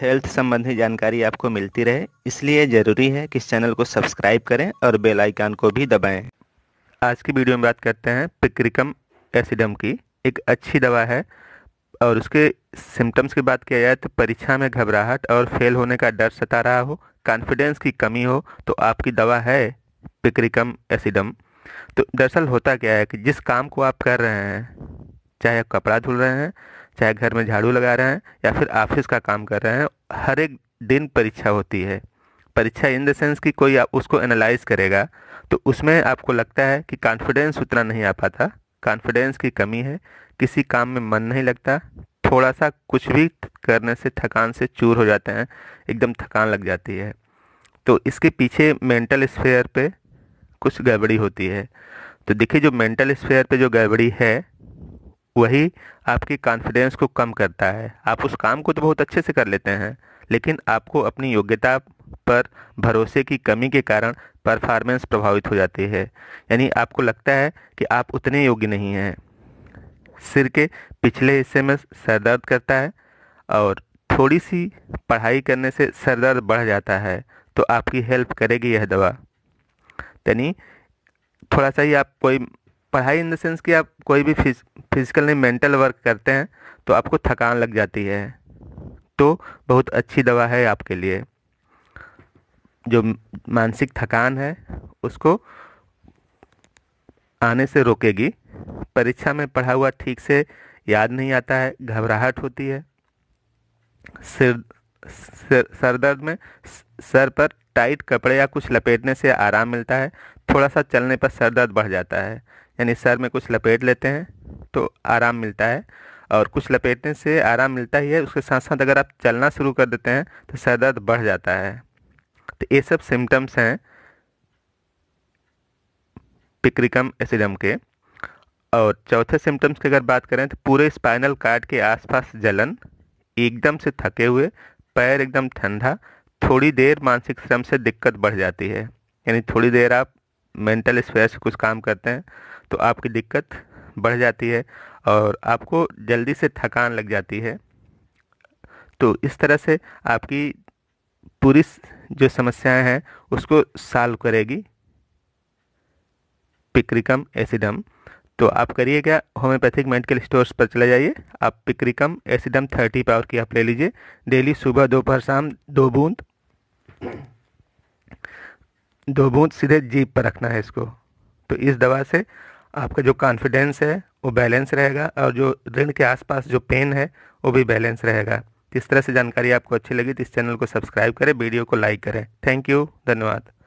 Health संबंधी जानकारी आपको मिलती रहे इसलिए ज़रूरी है कि इस चैनल को सब्सक्राइब करें और बेल आइकन को भी दबाएं। आज की वीडियो में बात करते हैं पिक्रिकम एसिडम की एक अच्छी दवा है और उसके सिम्टम्स की बात किया जाए तो परीक्षा में घबराहट और फेल होने का डर सता रहा हो कॉन्फिडेंस की कमी हो तो आपकी दवा है पिक्रिकम एसिडम तो दरअसल होता क्या है कि जिस काम को आप कर रहे हैं चाहे आप कपड़ा धुल रहे हैं चाहे घर में झाड़ू लगा रहे हैं या फिर ऑफिस का काम कर रहे हैं हर एक दिन परीक्षा होती है परीक्षा इन द सेंस कि कोई आप उसको एनालाइज करेगा तो उसमें आपको लगता है कि कॉन्फिडेंस उतना नहीं आ पाता कॉन्फिडेंस की कमी है किसी काम में मन नहीं लगता थोड़ा सा कुछ भी करने से थकान से चूर हो जाते हैं एकदम थकान लग जाती है तो इसके पीछे मेंटल स्फेयर पे कुछ गड़बड़ी होती है तो देखिए जो मेंटल स्फेयर पे जो गड़बड़ी है वही आपकी कॉन्फिडेंस को कम करता है आप उस काम को तो बहुत अच्छे से कर लेते हैं लेकिन आपको अपनी योग्यता पर भरोसे की कमी के कारण परफॉर्मेंस प्रभावित हो जाती है यानी आपको लगता है कि आप उतने योग्य नहीं हैं सिर के पिछले हिस्से में सरदर्द करता है और थोड़ी सी पढ़ाई करने से सरदर्द बढ़ जाता है तो आपकी हेल्प करेगी यह दवा यानी थोड़ा सा ही आप कोई पढ़ाई इन द सेंस कि आप कोई भी फिज फिजिकल नहीं मेंटल वर्क करते हैं तो आपको थकान लग जाती है तो बहुत अच्छी दवा है आपके लिए जो मानसिक थकान है उसको आने से रोकेगी परीक्षा में पढ़ा हुआ ठीक से याद नहीं आता है घबराहट होती है सिर सिर सर दर्द में सर पर टाइट कपड़े या कुछ लपेटने से आराम मिलता है थोड़ा सा चलने पर सर दर्द बढ़ जाता है यानी सर में कुछ लपेट लेते हैं तो आराम मिलता है और कुछ लपेटने से आराम मिलता ही है उसके साथ साथ अगर आप चलना शुरू कर देते हैं तो सर दर्द बढ़ जाता है तो ये सब सिम्टम्स हैं पिक्रिकम एसिडम के और चौथे सिम्टम्स की अगर बात करें तो पूरे स्पाइनल कार्ड के आसपास जलन एकदम से थके हुए पैर एकदम ठंडा थोड़ी देर मानसिक श्रम से दिक्कत बढ़ जाती है यानी थोड़ी देर आप मेंटल स्पेयर से कुछ काम करते हैं तो आपकी दिक्कत बढ़ जाती है और आपको जल्दी से थकान लग जाती है तो इस तरह से आपकी पूरी जो समस्याएं हैं उसको सॉल्व करेगी पिक्रिकम एसिडम तो आप करिए क्या होम्योपैथिक मेडिकल स्टोर्स पर चले जाइए आप पिक्रिकम एसिडम थर्टी पावर की आप ले लीजिए डेली सुबह दोपहर शाम दो बूंद दो बूंद सीधे जीप पर रखना है इसको तो इस दवा से आपका जो कॉन्फिडेंस है वो बैलेंस रहेगा और जो ऋण के आसपास जो पेन है वो भी बैलेंस रहेगा इस तरह से जानकारी आपको अच्छी लगी तो इस चैनल को सब्सक्राइब करें वीडियो को लाइक करें थैंक यू धन्यवाद